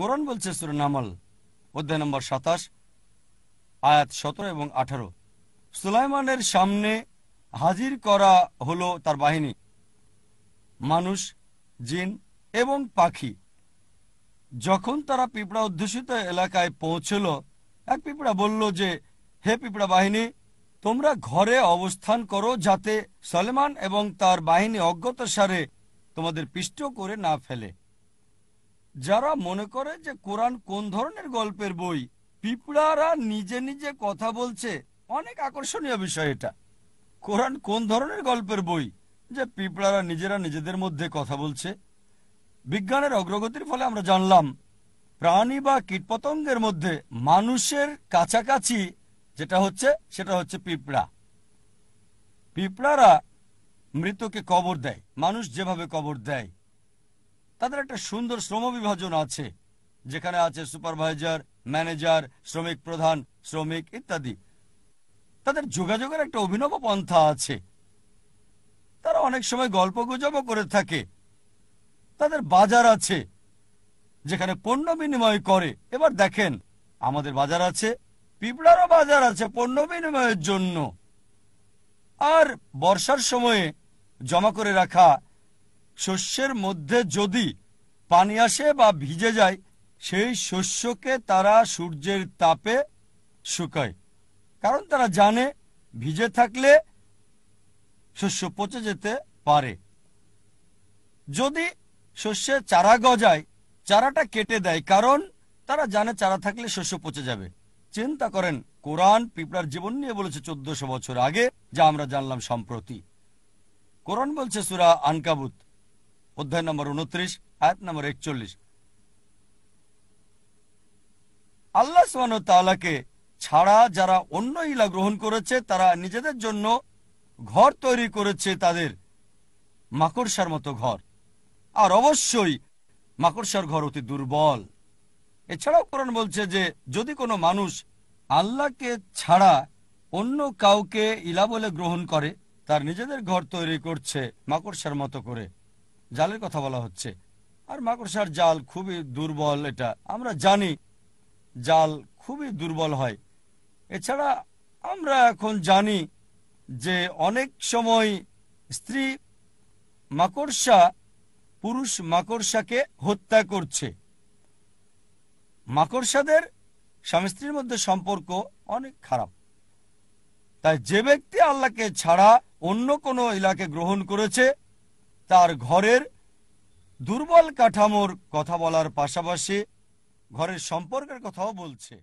কোরআন বলছে সুরনামল অধ্যায় নম্বর সাতাশ আয়াত সতেরো এবং আঠারো সুলাইমানের সামনে হাজির করা হলো তার বাহিনী মানুষ জিন এবং পাখি যখন তারা পিঁপড়া অধ্যুষিত এলাকায় পৌঁছল এক পিঁপড়া বলল যে হে পিঁপড়া বাহিনী তোমরা ঘরে অবস্থান করো যাতে সলেমান এবং তার বাহিনী অজ্ঞত সারে তোমাদের পিষ্ট করে না ফেলে যারা মনে করে যে কোরআন কোন ধরনের গল্পের বই পিঁপড়ারা নিজে নিজে কথা বলছে অনেক আকর্ষণীয় বিষয় এটা কোরআন কোন ধরনের গল্পের বই যে পিঁপড়ারা নিজেরা নিজেদের মধ্যে কথা বলছে বিজ্ঞানের অগ্রগতির ফলে আমরা জানলাম প্রাণী বা কীটপতঙ্গের মধ্যে মানুষের কাছাকাছি যেটা হচ্ছে সেটা হচ্ছে পিঁপড়া পিঁপড়ারা মৃতকে কবর দেয় মানুষ যেভাবে কবর দেয় তাদের একটা সুন্দর শ্রম বিভাজন আছে যেখানে আছে সুপারভাইজার ম্যানেজার শ্রমিক প্রধান শ্রমিক ইত্যাদি তাদের যোগাযোগের একটা অভিনব পন্থা আছে তারা অনেক সময় গল্প গুজবও করে থাকে তাদের বাজার আছে যেখানে পণ্য বিনিময় করে এবার দেখেন আমাদের বাজার আছে পিঁপড়ারও বাজার আছে পণ্য বিনিময়ের জন্য আর বর্ষার সময়ে জমা করে রাখা শস্যের মধ্যে যদি পানি আসে বা ভিজে যায় সেই শস্যকে তারা সূর্যের তাপে শুকায় কারণ তারা জানে ভিজে থাকলে শস্য পচে যেতে পারে যদি শস্যে চারা গজায় চারাটা কেটে দেয় কারণ তারা জানে চারা থাকলে শস্য পচে যাবে চিন্তা করেন কোরআন পিপড়ার জীবন নিয়ে বলেছে চোদ্দশো বছর আগে যা আমরা জানলাম সম্প্রতি কোরআন বলছে সুরা আনকাবুত অধ্যায় নম্বর উনত্রিশ আয়াত নম্বর একচল্লিশ আল্লাহ সোহান ছাড়া যারা অন্য ইলা গ্রহণ করেছে তারা নিজেদের জন্য ঘর তৈরি করেছে তাদের মাকড়সার মতো ঘর আর অবশ্যই মাকড়সার ঘর অতি দুর্বল এছাড়াও কোরআন বলছে যে যদি কোনো মানুষ আল্লাহকে ছাড়া অন্য কাউকে ইলা বলে গ্রহণ করে তার নিজেদের ঘর তৈরি করছে মাকড়সার মতো করে জালের কথা বলা হচ্ছে আর মাকড়সার জাল খুবই দুর্বল এটা আমরা জানি জাল খুবই দুর্বল হয় এছাড়া আমরা এখন জানি যে অনেক সময় স্ত্রী মাকড়সা পুরুষ মাকড়সাকে হত্যা করছে মাকড়সাদের স্বামী স্ত্রীর মধ্যে সম্পর্ক অনেক খারাপ তাই যে ব্যক্তি আল্লাহকে ছাড়া অন্য কোনো ইলাকে গ্রহণ করেছে তার ঘরের দুর্বল কাঠামোর কথা বলার পাশাপাশি ঘরের সম্পর্কের কথাও বলছে